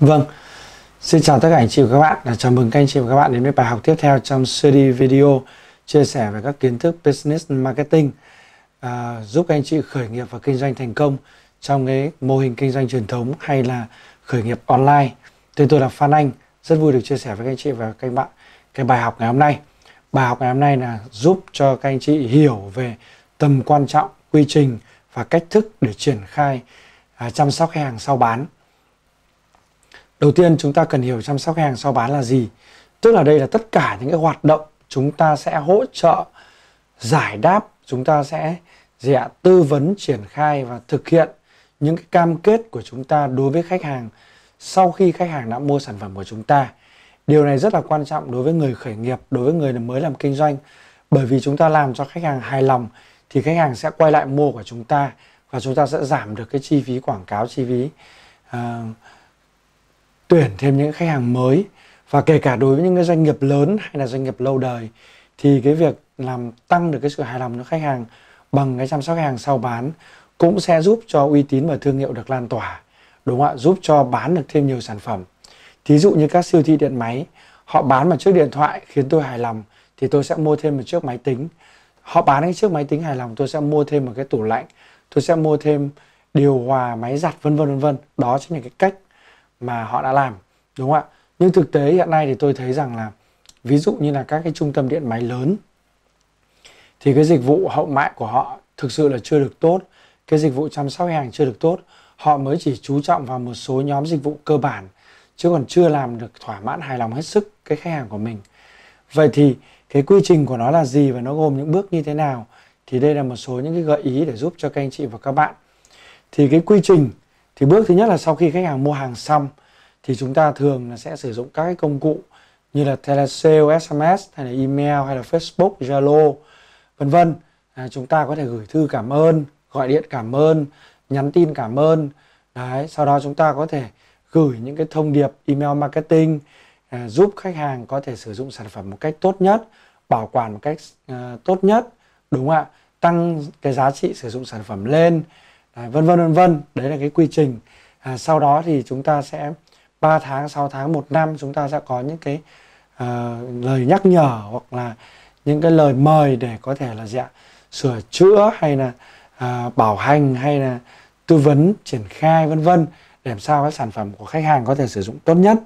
Vâng, xin chào tất cả anh chị và các bạn và chào mừng các anh chị và các bạn đến với bài học tiếp theo trong series video chia sẻ về các kiến thức Business Marketing à, giúp các anh chị khởi nghiệp và kinh doanh thành công trong cái mô hình kinh doanh truyền thống hay là khởi nghiệp online. Tên tôi là Phan Anh, rất vui được chia sẻ với các anh chị và các bạn cái bài học ngày hôm nay. Bài học ngày hôm nay là giúp cho các anh chị hiểu về tầm quan trọng, quy trình và cách thức để triển khai à, chăm sóc khách hàng sau bán Đầu tiên chúng ta cần hiểu chăm sóc khách hàng sau bán là gì. Tức là đây là tất cả những cái hoạt động chúng ta sẽ hỗ trợ giải đáp, chúng ta sẽ gì ạ, tư vấn, triển khai và thực hiện những cái cam kết của chúng ta đối với khách hàng sau khi khách hàng đã mua sản phẩm của chúng ta. Điều này rất là quan trọng đối với người khởi nghiệp, đối với người mới làm kinh doanh bởi vì chúng ta làm cho khách hàng hài lòng thì khách hàng sẽ quay lại mua của chúng ta và chúng ta sẽ giảm được cái chi phí quảng cáo, chi phí uh, tuyển thêm những khách hàng mới và kể cả đối với những cái doanh nghiệp lớn hay là doanh nghiệp lâu đời thì cái việc làm tăng được cái sự hài lòng của khách hàng bằng cái chăm sóc khách hàng sau bán cũng sẽ giúp cho uy tín và thương hiệu được lan tỏa đúng không ạ giúp cho bán được thêm nhiều sản phẩm thí dụ như các siêu thị điện máy họ bán một chiếc điện thoại khiến tôi hài lòng thì tôi sẽ mua thêm một chiếc máy tính họ bán cái chiếc máy tính hài lòng tôi sẽ mua thêm một cái tủ lạnh tôi sẽ mua thêm điều hòa máy giặt vân vân vân vân đó chính là cái cách mà họ đã làm đúng không ạ nhưng thực tế hiện nay thì tôi thấy rằng là ví dụ như là các cái trung tâm điện máy lớn thì cái dịch vụ hậu mãi của họ thực sự là chưa được tốt cái dịch vụ chăm sóc khách hàng chưa được tốt họ mới chỉ chú trọng vào một số nhóm dịch vụ cơ bản chứ còn chưa làm được thỏa mãn hài lòng hết sức cái khách hàng của mình vậy thì cái quy trình của nó là gì và nó gồm những bước như thế nào thì đây là một số những cái gợi ý để giúp cho các anh chị và các bạn thì cái quy trình thì bước thứ nhất là sau khi khách hàng mua hàng xong thì chúng ta thường là sẽ sử dụng các cái công cụ như là telesale, SMS hay là email hay là Facebook, Zalo vân vân. À, chúng ta có thể gửi thư cảm ơn, gọi điện cảm ơn, nhắn tin cảm ơn. Đấy, sau đó chúng ta có thể gửi những cái thông điệp email marketing à, giúp khách hàng có thể sử dụng sản phẩm một cách tốt nhất, bảo quản một cách à, tốt nhất, đúng không ạ? Tăng cái giá trị sử dụng sản phẩm lên. À, vân vân vân vân đấy là cái quy trình à, sau đó thì chúng ta sẽ 3 tháng 6 tháng một năm chúng ta sẽ có những cái à, lời nhắc nhở hoặc là những cái lời mời để có thể là dạ sửa chữa hay là à, bảo hành hay là tư vấn triển khai vân vân để làm sao cái sản phẩm của khách hàng có thể sử dụng tốt nhất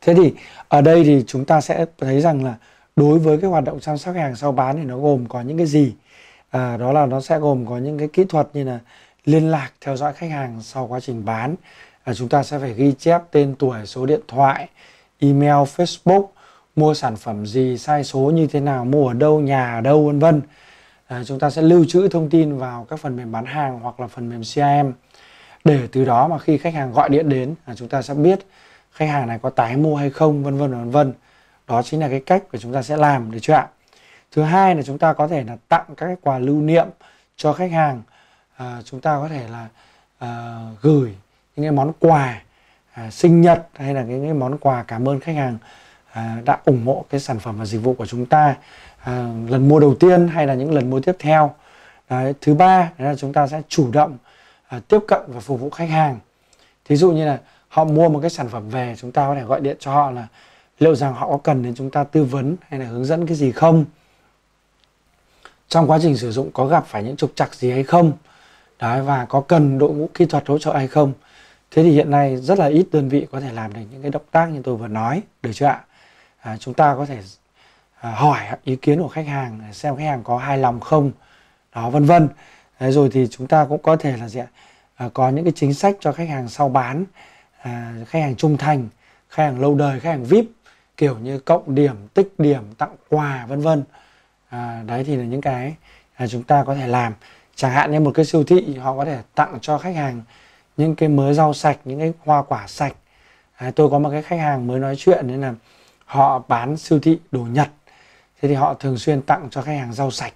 thế thì ở đây thì chúng ta sẽ thấy rằng là đối với cái hoạt động chăm sóc khách hàng sau bán thì nó gồm có những cái gì à, đó là nó sẽ gồm có những cái kỹ thuật như là liên lạc theo dõi khách hàng sau quá trình bán à, chúng ta sẽ phải ghi chép tên tuổi số điện thoại email facebook mua sản phẩm gì sai số như thế nào mua ở đâu nhà ở đâu vân vân à, chúng ta sẽ lưu trữ thông tin vào các phần mềm bán hàng hoặc là phần mềm CRM để từ đó mà khi khách hàng gọi điện đến à, chúng ta sẽ biết khách hàng này có tái mua hay không vân vân vân vân đó chính là cái cách mà chúng ta sẽ làm được chưa ạ thứ hai là chúng ta có thể là tặng các cái quà lưu niệm cho khách hàng à, chúng ta có thể là à, gửi những cái món quà à, sinh nhật hay là những cái món quà cảm ơn khách hàng à, đã ủng hộ cái sản phẩm và dịch vụ của chúng ta à, lần mua đầu tiên hay là những lần mua tiếp theo Đấy, thứ ba là chúng ta sẽ chủ động à, tiếp cận và phục vụ khách hàng thí dụ như là họ mua một cái sản phẩm về chúng ta có thể gọi điện cho họ là liệu rằng họ có cần đến chúng ta tư vấn hay là hướng dẫn cái gì không trong quá trình sử dụng có gặp phải những trục trặc gì hay không Đấy, và có cần đội ngũ kỹ thuật hỗ trợ hay không thế thì hiện nay rất là ít đơn vị có thể làm được những cái động tác như tôi vừa nói được chưa ạ à, chúng ta có thể à, hỏi ý kiến của khách hàng xem khách hàng có hài lòng không đó vân vân rồi thì chúng ta cũng có thể là gì ạ à, có những cái chính sách cho khách hàng sau bán à, khách hàng trung thành khách hàng lâu đời khách hàng vip kiểu như cộng điểm tích điểm tặng quà vân vân à, đấy thì là những cái à, chúng ta có thể làm chẳng hạn như một cái siêu thị họ có thể tặng cho khách hàng những cái mớ rau sạch những cái hoa quả sạch à, tôi có một cái khách hàng mới nói chuyện nên là họ bán siêu thị đồ nhật thế thì họ thường xuyên tặng cho khách hàng rau sạch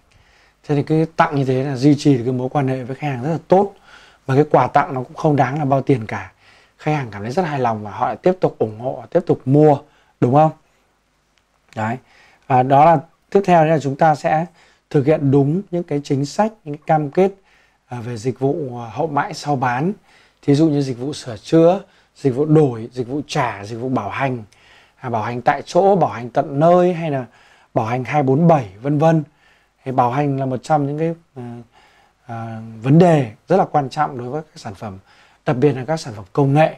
thế thì cái tặng như thế là duy trì được cái mối quan hệ với khách hàng rất là tốt và cái quà tặng nó cũng không đáng là bao tiền cả khách hàng cảm thấy rất hài lòng và họ lại tiếp tục ủng hộ tiếp tục mua đúng không đấy à, đó là tiếp theo là chúng ta sẽ thực hiện đúng những cái chính sách những cái cam kết à, về dịch vụ à, hậu mãi sau bán thí dụ như dịch vụ sửa chữa dịch vụ đổi dịch vụ trả dịch vụ bảo hành à, bảo hành tại chỗ bảo hành tận nơi hay là bảo hành 247 vân vân bảo hành là một trong những cái vấn đề rất là quan trọng đối với các sản phẩm đặc biệt là các sản phẩm công nghệ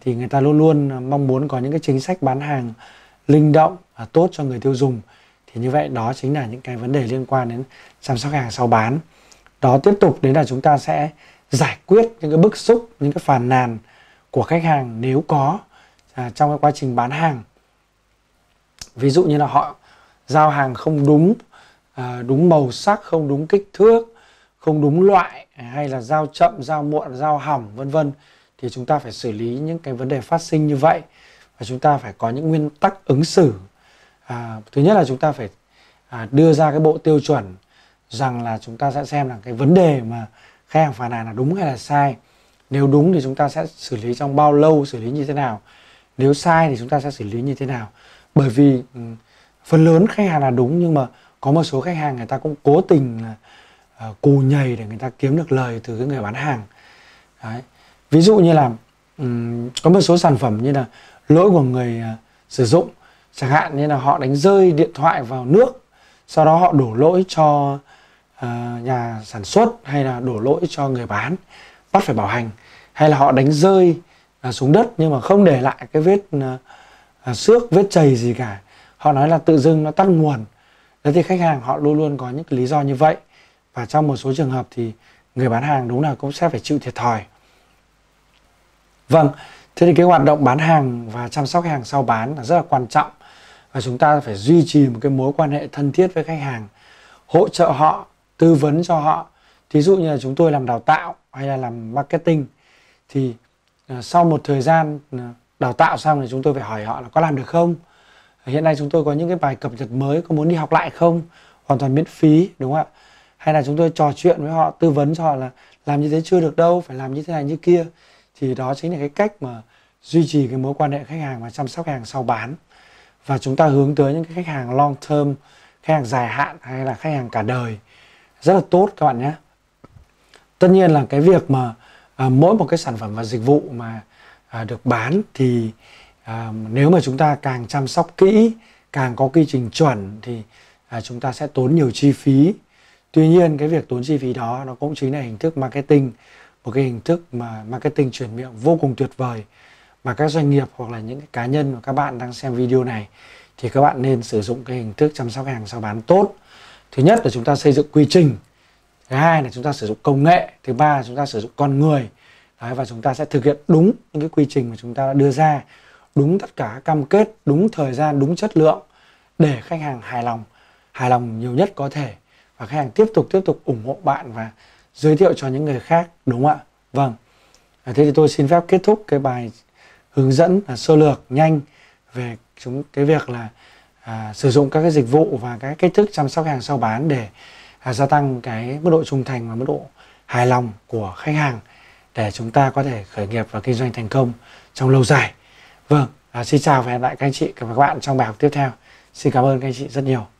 thì người ta luôn luôn mong muốn có những cái chính sách bán hàng linh động à, tốt cho người tiêu dùng thì như vậy đó chính là những cái vấn đề liên quan đến chăm sóc hàng sau bán đó tiếp tục đến là chúng ta sẽ giải quyết những cái bức xúc những cái phàn nàn của khách hàng nếu có à, trong cái quá trình bán hàng ví dụ như là họ giao hàng không đúng à, đúng màu sắc không đúng kích thước không đúng loại hay là giao chậm giao muộn giao hỏng vân vân thì chúng ta phải xử lý những cái vấn đề phát sinh như vậy và chúng ta phải có những nguyên tắc ứng xử à, thứ nhất là chúng ta phải à, đưa ra cái bộ tiêu chuẩn rằng là chúng ta sẽ xem là cái vấn đề mà khách hàng phản nàn là đúng hay là sai nếu đúng thì chúng ta sẽ xử lý trong bao lâu xử lý như thế nào nếu sai thì chúng ta sẽ xử lý như thế nào bởi vì ừ, phần lớn khách hàng là đúng nhưng mà có một số khách hàng người ta cũng cố tình là uh, cù nhầy để người ta kiếm được lời từ cái người bán hàng Đấy. ví dụ như là um, có một số sản phẩm như là lỗi của người uh, sử dụng chẳng hạn như là họ đánh rơi điện thoại vào nước sau đó họ đổ lỗi cho uh, nhà sản xuất hay là đổ lỗi cho người bán bắt phải bảo hành hay là họ đánh rơi uh, xuống đất nhưng mà không để lại cái vết uh, xước vết chày gì cả họ nói là tự dưng nó tắt nguồn thế thì khách hàng họ luôn luôn có những cái lý do như vậy và trong một số trường hợp thì người bán hàng đúng là cũng sẽ phải chịu thiệt thòi vâng thế thì cái hoạt động bán hàng và chăm sóc hàng sau bán là rất là quan trọng và chúng ta phải duy trì một cái mối quan hệ thân thiết với khách hàng hỗ trợ họ tư vấn cho họ thí dụ như là chúng tôi làm đào tạo hay là làm marketing thì à, sau một thời gian à, đào tạo xong thì chúng tôi phải hỏi họ là có làm được không hiện nay chúng tôi có những cái bài cập nhật mới có muốn đi học lại không hoàn toàn miễn phí đúng không ạ hay là chúng tôi trò chuyện với họ tư vấn cho họ là làm như thế chưa được đâu phải làm như thế này như kia thì đó chính là cái cách mà duy trì cái mối quan hệ khách hàng và chăm sóc khách hàng sau bán và chúng ta hướng tới những cái khách hàng long term khách hàng dài hạn hay là khách hàng cả đời rất là tốt các bạn nhé tất nhiên là cái việc mà à, mỗi một cái sản phẩm và dịch vụ mà à, được bán thì à, nếu mà chúng ta càng chăm sóc kỹ càng có quy trình chuẩn thì à, chúng ta sẽ tốn nhiều chi phí tuy nhiên cái việc tốn chi phí đó nó cũng chính là hình thức marketing một cái hình thức mà marketing chuyển miệng vô cùng tuyệt vời mà các doanh nghiệp hoặc là những cái cá nhân mà các bạn đang xem video này thì các bạn nên sử dụng cái hình thức chăm sóc hàng sau bán tốt thứ nhất là chúng ta xây dựng quy trình thứ hai là chúng ta sử dụng công nghệ thứ ba là chúng ta sử dụng con người Đấy, và chúng ta sẽ thực hiện đúng những cái quy trình mà chúng ta đã đưa ra đúng tất cả cam kết đúng thời gian đúng chất lượng để khách hàng hài lòng hài lòng nhiều nhất có thể và khách hàng tiếp tục tiếp tục ủng hộ bạn và giới thiệu cho những người khác đúng không ạ vâng thế thì tôi xin phép kết thúc cái bài hướng dẫn sơ lược nhanh về chúng cái việc là à, sử dụng các cái dịch vụ và các cách thức chăm sóc hàng sau bán để à, gia tăng cái mức độ trung thành và mức độ hài lòng của khách hàng để chúng ta có thể khởi nghiệp và kinh doanh thành công trong lâu dài. Vâng, à, xin chào và hẹn lại các anh chị và các bạn trong bài học tiếp theo. Xin cảm ơn các anh chị rất nhiều.